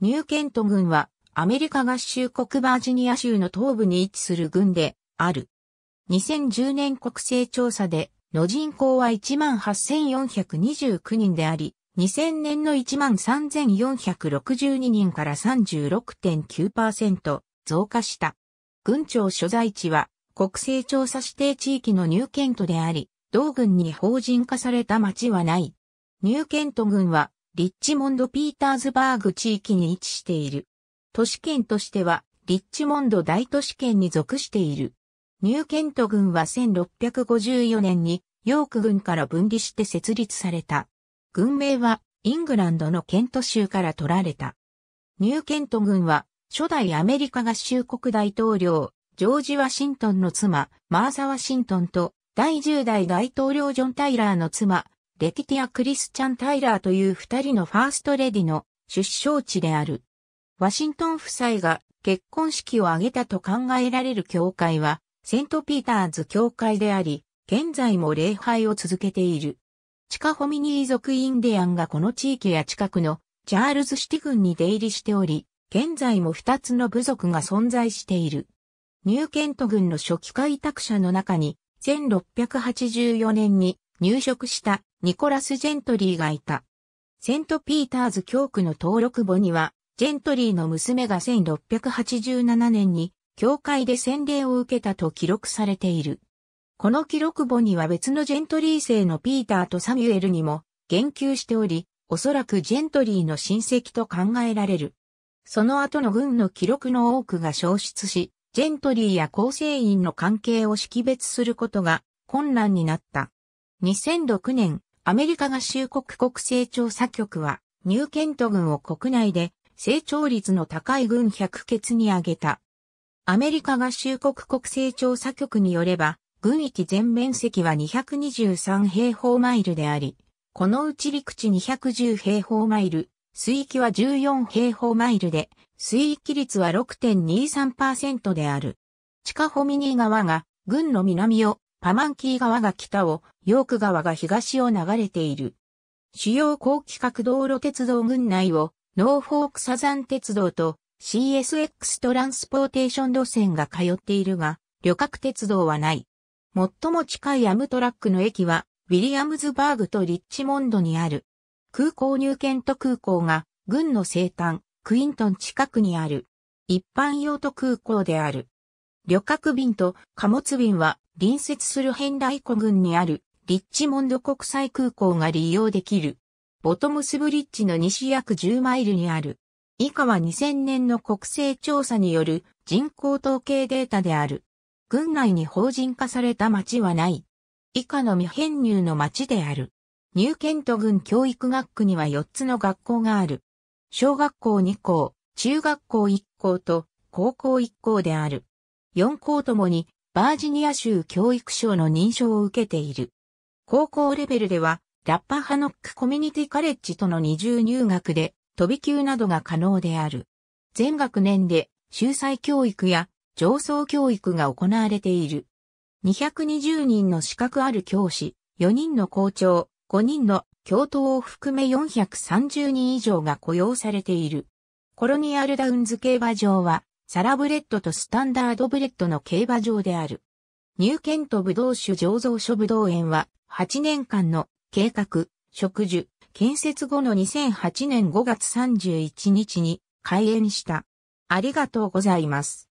ニューケント軍はアメリカ合衆国バージニア州の東部に位置する軍である。2010年国勢調査での人口は18,429人であり、2000年の13,462人から36.9%増加した。軍庁所在地は国勢調査指定地域のニューケントであり、同軍に法人化された町はない。ニューケント軍はリッチモンド・ピーターズバーグ地域に位置している。都市圏としては、リッチモンド大都市圏に属している。ニューケント軍は1654年に、ヨーク軍から分離して設立された。軍名は、イングランドのケント州から取られた。ニューケント軍は、初代アメリカ合衆国大統領、ジョージ・ワシントンの妻、マーサ・ワシントンと、第10代大統領ジョン・タイラーの妻、レティティア・クリスチャン・タイラーという二人のファーストレディの出生地である。ワシントン夫妻が結婚式を挙げたと考えられる教会は、セント・ピーターズ教会であり、現在も礼拝を続けている。地下ホミニー族インディアンがこの地域や近くのチャールズシティ郡に出入りしており、現在も二つの部族が存在している。ニューケント郡の初期開拓者の中に、1684年に入植したニコラス・ジェントリーがいた。セント・ピーターズ教区の登録簿には、ジェントリーの娘が1687年に、教会で洗礼を受けたと記録されている。この記録簿には別のジェントリー生のピーターとサミュエルにも言及しており、おそらくジェントリーの親戚と考えられる。その後の軍の記録の多くが消失し、ジェントリーや構成員の関係を識別することが困難になった。2006年、アメリカ合衆国国勢調査局は、ニューケント軍を国内で成長率の高い軍100に挙げた。アメリカ合衆国国勢調査局によれば、軍域全面積は223平方マイルであり、このうち陸地210平方マイル、水域は14平方マイルで、水域率は6.23%である。地下ホミニー川が軍の南をパマンキー川が北を、ヨーク川が東を流れている。主要高規格道路鉄道群内を、ノーフォークサザン鉄道と CSX トランスポーテーション路線が通っているが、旅客鉄道はない。最も近いアムトラックの駅は、ウィリアムズバーグとリッチモンドにある。空港ニューケント空港が、軍の西端、クイントン近くにある。一般用途空港である。旅客便と貨物便は隣接するヘンライコ郡にあるリッチモンド国際空港が利用できる。ボトムスブリッジの西約10マイルにある。以下は2000年の国勢調査による人口統計データである。軍内に法人化された町はない。以下の未編入の町である。ニューケント郡教育学区には4つの学校がある。小学校2校、中学校1校と高校1校である。4校ともにバージニア州教育省の認証を受けている。高校レベルでは、ラッパハノックコミュニティカレッジとの二重入学で、飛び級などが可能である。全学年で、秀才教育や上層教育が行われている。220人の資格ある教師、4人の校長、5人の教頭を含め430人以上が雇用されている。コロニアルダウンズ競馬場はサラブレッドとスタンダードブレッドの競馬場である。ニューケントブドウ酒醸造所ブドウ園は8年間の計画、植樹、建設後の2008年5月31日に開園した。ありがとうございます。